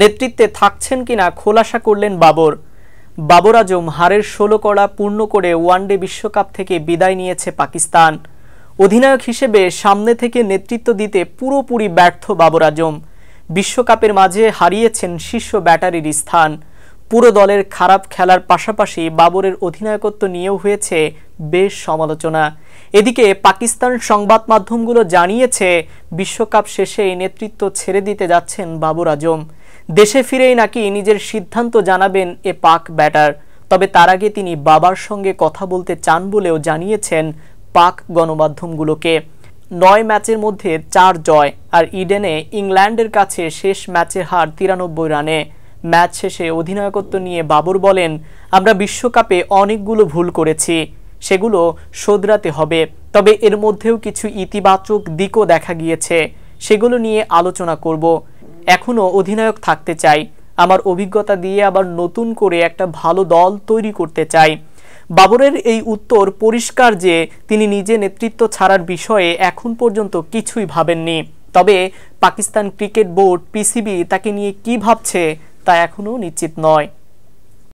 নেতৃত্বে থাকছেন কিনা খোলাসা করলেন বাবর বাবর আজম হারের ষোলো কড়া পূর্ণ করে ওয়ানডে বিশ্বকাপ থেকে বিদায় নিয়েছে পাকিস্তান অধিনায়ক হিসেবে সামনে থেকে নেতৃত্ব দিতে পুরোপুরি ব্যর্থ বাবর আজম বিশ্বকাপের মাঝে হারিয়েছেন শীর্ষ ব্যাটারির স্থান পুরো দলের খারাপ খেলার পাশাপাশি বাবরের অধিনায়কত্ব নিয়েও হয়েছে বেশ সমালোচনা এদিকে পাকিস্তান সংবাদ মাধ্যমগুলো জানিয়েছে বিশ্বকাপ শেষে নেতৃত্ব ছেড়ে দিতে যাচ্ছেন বাবর আজম দেশে ফিরেই নাকি নিজের সিদ্ধান্ত জানাবেন এ পাক ব্যাটার তবে তার আগে তিনি বাবার সঙ্গে কথা বলতে চান বলেও জানিয়েছেন পাক গণমাধ্যমগুলোকে নয় ম্যাচের মধ্যে চার জয় আর ইডেনে ইংল্যান্ডের কাছে শেষ ম্যাচে হার তিরানব্বই রানে ম্যাচ শেষে অধিনায়কত্ব নিয়ে বাবর বলেন আমরা বিশ্বকাপে অনেকগুলো ভুল করেছি সেগুলো শোধরাতে হবে তবে এর মধ্যেও কিছু ইতিবাচক দিকও দেখা গিয়েছে সেগুলো নিয়ে আলোচনা করব এখনও অধিনায়ক থাকতে চাই আমার অভিজ্ঞতা দিয়ে আবার নতুন করে একটা ভালো দল তৈরি করতে চাই বাবরের এই উত্তর পরিষ্কার যে তিনি নিজে নেতৃত্ব ছাড়ার বিষয়ে এখন পর্যন্ত কিছুই ভাবেননি তবে পাকিস্তান ক্রিকেট বোর্ড পিসিবি তাকে নিয়ে কি ভাবছে তা এখনও নিশ্চিত নয়